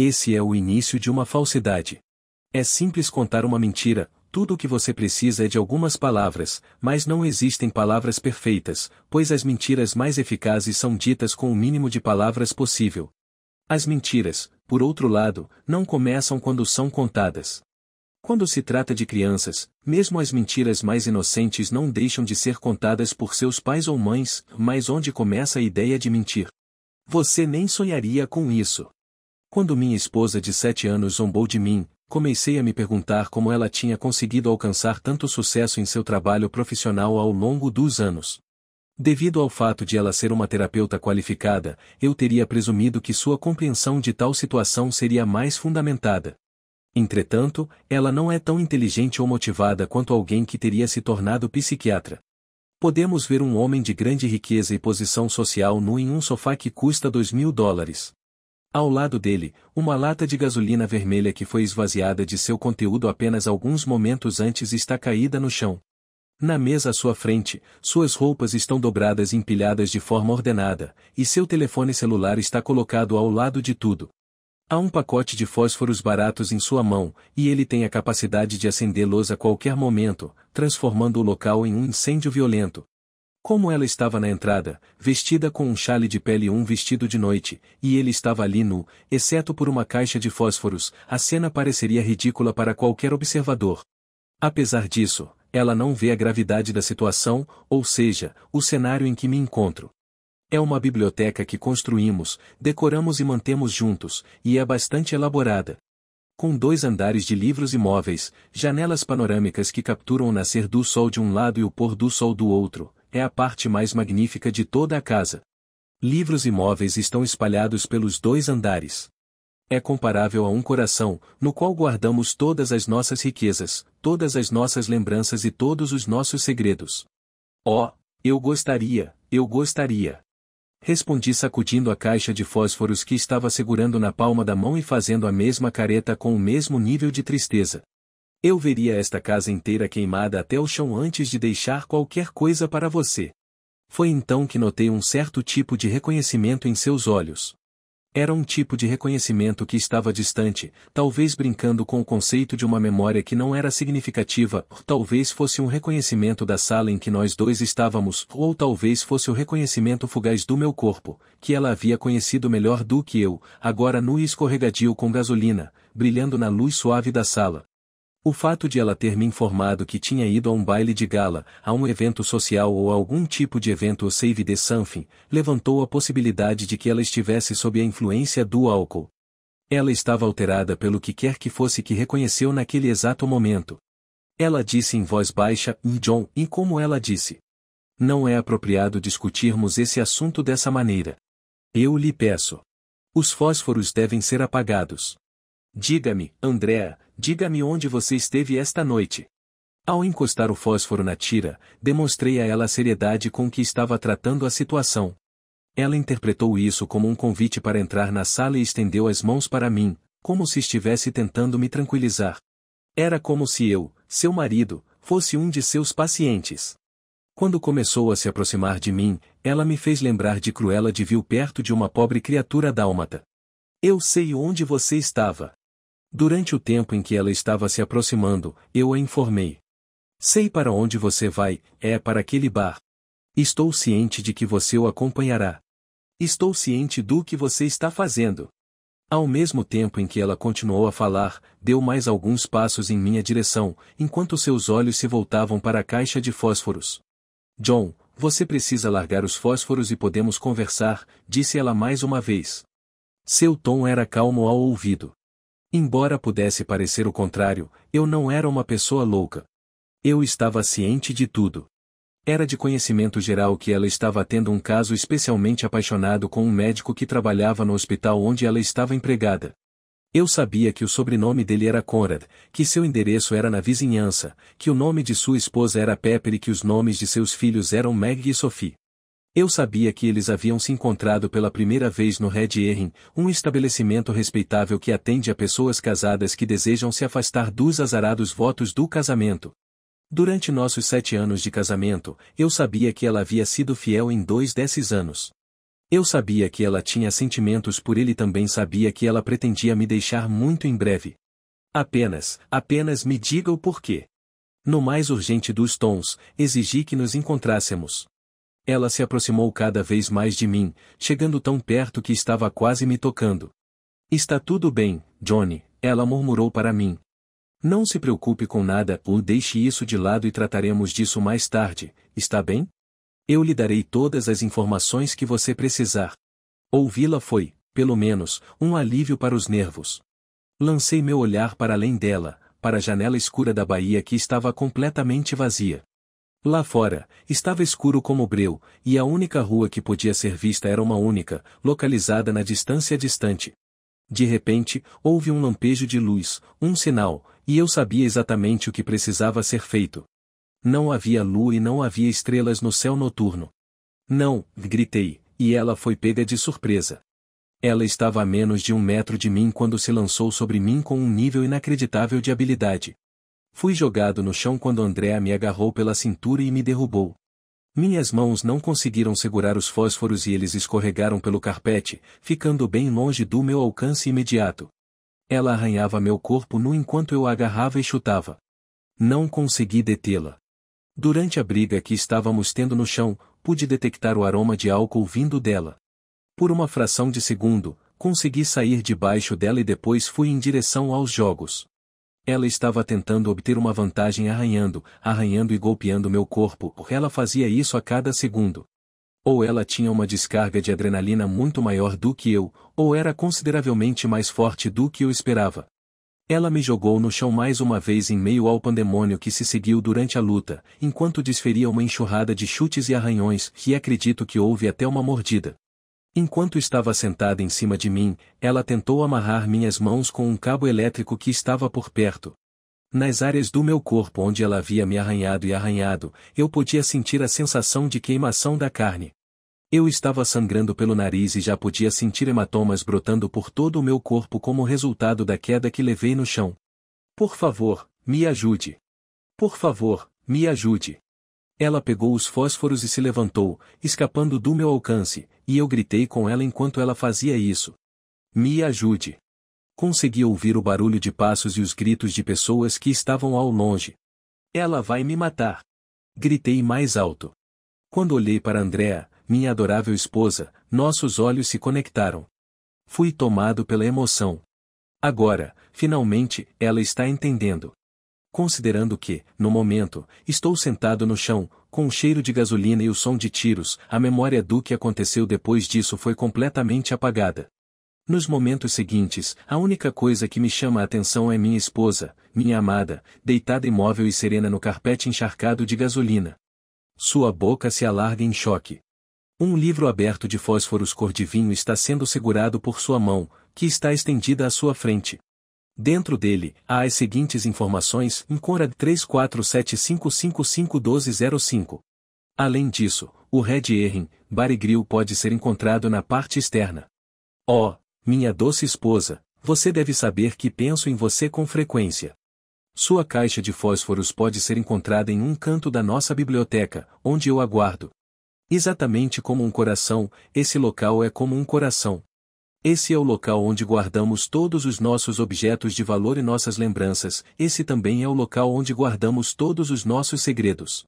Esse é o início de uma falsidade. É simples contar uma mentira, tudo o que você precisa é de algumas palavras, mas não existem palavras perfeitas, pois as mentiras mais eficazes são ditas com o mínimo de palavras possível. As mentiras, por outro lado, não começam quando são contadas. Quando se trata de crianças, mesmo as mentiras mais inocentes não deixam de ser contadas por seus pais ou mães, mas onde começa a ideia de mentir? Você nem sonharia com isso. Quando minha esposa de sete anos zombou de mim, comecei a me perguntar como ela tinha conseguido alcançar tanto sucesso em seu trabalho profissional ao longo dos anos. Devido ao fato de ela ser uma terapeuta qualificada, eu teria presumido que sua compreensão de tal situação seria mais fundamentada. Entretanto, ela não é tão inteligente ou motivada quanto alguém que teria se tornado psiquiatra. Podemos ver um homem de grande riqueza e posição social nu em um sofá que custa 2 mil dólares. Ao lado dele, uma lata de gasolina vermelha que foi esvaziada de seu conteúdo apenas alguns momentos antes está caída no chão. Na mesa à sua frente, suas roupas estão dobradas e empilhadas de forma ordenada, e seu telefone celular está colocado ao lado de tudo. Há um pacote de fósforos baratos em sua mão, e ele tem a capacidade de acendê-los a qualquer momento, transformando o local em um incêndio violento. Como ela estava na entrada, vestida com um chale de pele e um vestido de noite, e ele estava ali nu, exceto por uma caixa de fósforos, a cena pareceria ridícula para qualquer observador. Apesar disso, ela não vê a gravidade da situação, ou seja, o cenário em que me encontro. É uma biblioteca que construímos, decoramos e mantemos juntos, e é bastante elaborada, com dois andares de livros e móveis, janelas panorâmicas que capturam o nascer do sol de um lado e o pôr do sol do outro, é a parte mais magnífica de toda a casa. Livros e móveis estão espalhados pelos dois andares. É comparável a um coração, no qual guardamos todas as nossas riquezas, todas as nossas lembranças e todos os nossos segredos. Oh, eu gostaria, eu gostaria. Respondi sacudindo a caixa de fósforos que estava segurando na palma da mão e fazendo a mesma careta com o mesmo nível de tristeza. Eu veria esta casa inteira queimada até o chão antes de deixar qualquer coisa para você. Foi então que notei um certo tipo de reconhecimento em seus olhos. Era um tipo de reconhecimento que estava distante, talvez brincando com o conceito de uma memória que não era significativa, talvez fosse um reconhecimento da sala em que nós dois estávamos, ou talvez fosse o reconhecimento fugaz do meu corpo, que ela havia conhecido melhor do que eu, agora nu e escorregadio com gasolina, brilhando na luz suave da sala. O fato de ela ter me informado que tinha ido a um baile de gala, a um evento social ou a algum tipo de evento ou save the something, levantou a possibilidade de que ela estivesse sob a influência do álcool. Ela estava alterada pelo que quer que fosse que reconheceu naquele exato momento. Ela disse em voz baixa, John, e como ela disse. Não é apropriado discutirmos esse assunto dessa maneira. Eu lhe peço. Os fósforos devem ser apagados. Diga-me, Andréa, diga-me onde você esteve esta noite. Ao encostar o fósforo na tira, demonstrei a ela a seriedade com que estava tratando a situação. Ela interpretou isso como um convite para entrar na sala e estendeu as mãos para mim, como se estivesse tentando me tranquilizar. Era como se eu, seu marido, fosse um de seus pacientes. Quando começou a se aproximar de mim, ela me fez lembrar de Cruella de Vil perto de uma pobre criatura dálmata. Eu sei onde você estava. Durante o tempo em que ela estava se aproximando, eu a informei. Sei para onde você vai, é para aquele bar. Estou ciente de que você o acompanhará. Estou ciente do que você está fazendo. Ao mesmo tempo em que ela continuou a falar, deu mais alguns passos em minha direção, enquanto seus olhos se voltavam para a caixa de fósforos. John, você precisa largar os fósforos e podemos conversar, disse ela mais uma vez. Seu tom era calmo ao ouvido. Embora pudesse parecer o contrário, eu não era uma pessoa louca. Eu estava ciente de tudo. Era de conhecimento geral que ela estava tendo um caso especialmente apaixonado com um médico que trabalhava no hospital onde ela estava empregada. Eu sabia que o sobrenome dele era Conrad, que seu endereço era na vizinhança, que o nome de sua esposa era Pepper e que os nomes de seus filhos eram Meg e Sophie. Eu sabia que eles haviam se encontrado pela primeira vez no Red Erin, um estabelecimento respeitável que atende a pessoas casadas que desejam se afastar dos azarados votos do casamento. Durante nossos sete anos de casamento, eu sabia que ela havia sido fiel em dois desses anos. Eu sabia que ela tinha sentimentos por ele e também sabia que ela pretendia me deixar muito em breve. Apenas, apenas me diga o porquê. No mais urgente dos tons, exigi que nos encontrássemos. Ela se aproximou cada vez mais de mim, chegando tão perto que estava quase me tocando. Está tudo bem, Johnny, ela murmurou para mim. Não se preocupe com nada ou deixe isso de lado e trataremos disso mais tarde, está bem? Eu lhe darei todas as informações que você precisar. Ouvi-la foi, pelo menos, um alívio para os nervos. Lancei meu olhar para além dela, para a janela escura da baía que estava completamente vazia. Lá fora, estava escuro como breu, e a única rua que podia ser vista era uma única, localizada na distância distante. De repente, houve um lampejo de luz, um sinal, e eu sabia exatamente o que precisava ser feito. Não havia lua e não havia estrelas no céu noturno. Não, gritei, e ela foi pega de surpresa. Ela estava a menos de um metro de mim quando se lançou sobre mim com um nível inacreditável de habilidade. Fui jogado no chão quando Andréa me agarrou pela cintura e me derrubou. Minhas mãos não conseguiram segurar os fósforos e eles escorregaram pelo carpete, ficando bem longe do meu alcance imediato. Ela arranhava meu corpo nu enquanto eu a agarrava e chutava. Não consegui detê-la. Durante a briga que estávamos tendo no chão, pude detectar o aroma de álcool vindo dela. Por uma fração de segundo, consegui sair debaixo dela e depois fui em direção aos jogos. Ela estava tentando obter uma vantagem arranhando, arranhando e golpeando meu corpo, ela fazia isso a cada segundo. Ou ela tinha uma descarga de adrenalina muito maior do que eu, ou era consideravelmente mais forte do que eu esperava. Ela me jogou no chão mais uma vez em meio ao pandemônio que se seguiu durante a luta, enquanto desferia uma enxurrada de chutes e arranhões, e acredito que houve até uma mordida. Enquanto estava sentada em cima de mim, ela tentou amarrar minhas mãos com um cabo elétrico que estava por perto. Nas áreas do meu corpo onde ela havia me arranhado e arranhado, eu podia sentir a sensação de queimação da carne. Eu estava sangrando pelo nariz e já podia sentir hematomas brotando por todo o meu corpo como resultado da queda que levei no chão. Por favor, me ajude. Por favor, me ajude. Ela pegou os fósforos e se levantou, escapando do meu alcance, e eu gritei com ela enquanto ela fazia isso. Me ajude! Consegui ouvir o barulho de passos e os gritos de pessoas que estavam ao longe. Ela vai me matar! Gritei mais alto. Quando olhei para Andrea, minha adorável esposa, nossos olhos se conectaram. Fui tomado pela emoção. Agora, finalmente, ela está entendendo. Considerando que, no momento, estou sentado no chão, com o cheiro de gasolina e o som de tiros, a memória do que aconteceu depois disso foi completamente apagada. Nos momentos seguintes, a única coisa que me chama a atenção é minha esposa, minha amada, deitada imóvel e serena no carpete encharcado de gasolina. Sua boca se alarga em choque. Um livro aberto de fósforos cor de vinho está sendo segurado por sua mão, que está estendida à sua frente. Dentro dele, há as seguintes informações em 3475551205. Além disso, o Red Erin, Barigril pode ser encontrado na parte externa. Oh, minha doce esposa, você deve saber que penso em você com frequência. Sua caixa de fósforos pode ser encontrada em um canto da nossa biblioteca, onde eu aguardo. Exatamente como um coração, esse local é como um coração. Esse é o local onde guardamos todos os nossos objetos de valor e nossas lembranças, esse também é o local onde guardamos todos os nossos segredos.